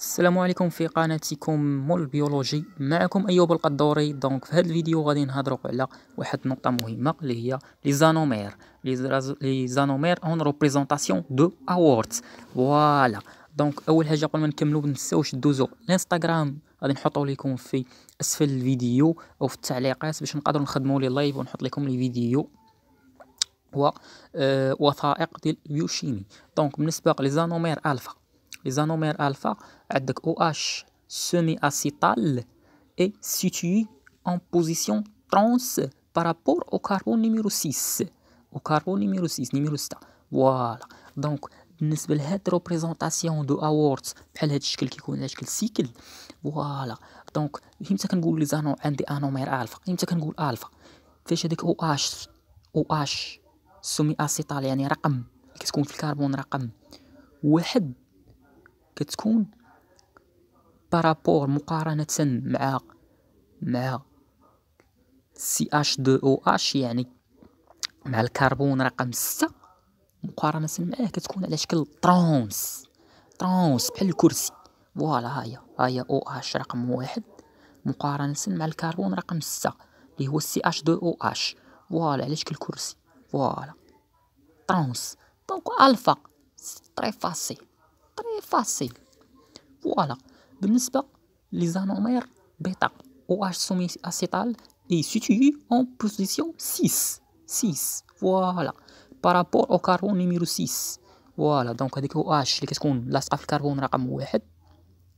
السلام عليكم في قناتكم مول بيولوجي معكم ايوب القدوري دونك في هذا الفيديو غادي نهضروا على واحد النقطه مهمه اللي هي لي زانومير لي زانومير اون ريبريزونطاسيون دو اووردز فوالا دونك اول حاجه قبل ما نكملوا ما تنساوش دوزو الانستغرام غادي نحطو لكم في اسفل الفيديو او في التعليقات باش نقدروا نخدموا لي لايف ونحط لكم لي فيديو و آه، وثائق ديال بيوشيمي دونك بالنسبه لي زانومير الفا les anomères alpha, avec OH semi-acétal, est situé en position trans par rapport au carbone numéro 6. Au carbone numéro 6, numéro 7. Voilà. Donc, nous avons la représentation de Awards, qui est le cycle. Voilà. Donc, nous avons les anomères alpha. Nous avons les alpha. فاش هذاك او que او اش سومي cest يعني رقم كتكون في est un واحد كتكون بارابور مقارنة مع مع سي اش دو او اش يعني مع الكربون رقم ستة مقارنة معاه كتكون على شكل ترونس ترونس بحال الكرسي فوالا هاهي هاهي او اش رقم واحد مقارنة مع الكربون رقم ستة اللي هو سي اش دو او اش فوالا على شكل كرسي فوالا ترونس دونك الفا سي تري فاسيل تري فاسيل فوالا بالنسبة ليزانومير بيتا OH اسيتال اي situé اون بوزيسيون 6 6 فوالا بارابور او كاربون نيميرو 6 فوالا دونك هذيك او اش اللي كتكون لاصقه في الكربون رقم واحد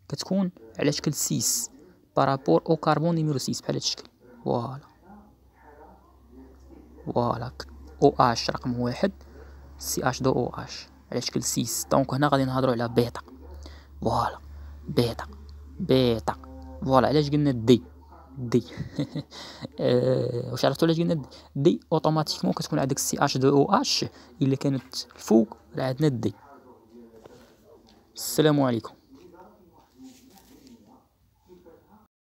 كتكون على شكل 6 بارابور او كاربون نيميرو 6 بحال هذا الشكل فوالا فوالا او اش رقم واحد سي اش دو او اش على شكل سيس دونك هنا غادي نهضروا على بيتا فوالا بيتا بيتا فوالا علاش قلنا دي دي أه واش عرفتوا علاش قلنا دي, دي اوتوماتيكمون كتكون عندك سي اش دو او اش الا كانت الفوق عندنا دي السلام عليكم